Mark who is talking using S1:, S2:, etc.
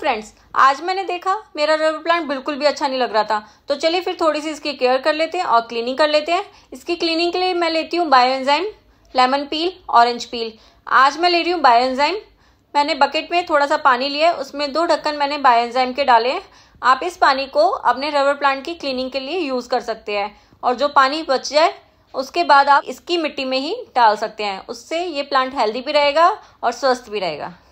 S1: friends आज मैंने देखा मेरा रबर प्लांट बिल्कुल भी अच्छा नहीं लग रहा था तो चलिए फिर थोड़ी सी इसकी केयर कर लेते हैं और क्लीनिंग कर लेते हैं इसकी क्लीनिंग के लिए मैं लेती हूँ bio enzyme lemon peel orange peel आज मैं ले रही हूँ बायो एंजाइम मैंने बकेट में थोड़ा सा पानी लिया है उसमें दो ढक्कन मैंने बायो एंजाइम के डाले हैं आप इस पानी को अपने रबर प्लांट की क्लीनिंग के लिए यूज़ कर सकते हैं और जो पानी बच जाए उसके बाद आप इसकी मिट्टी में ही डाल सकते हैं उससे ये प्लांट हेल्दी भी रहेगा और स्वस्थ भी रहेगा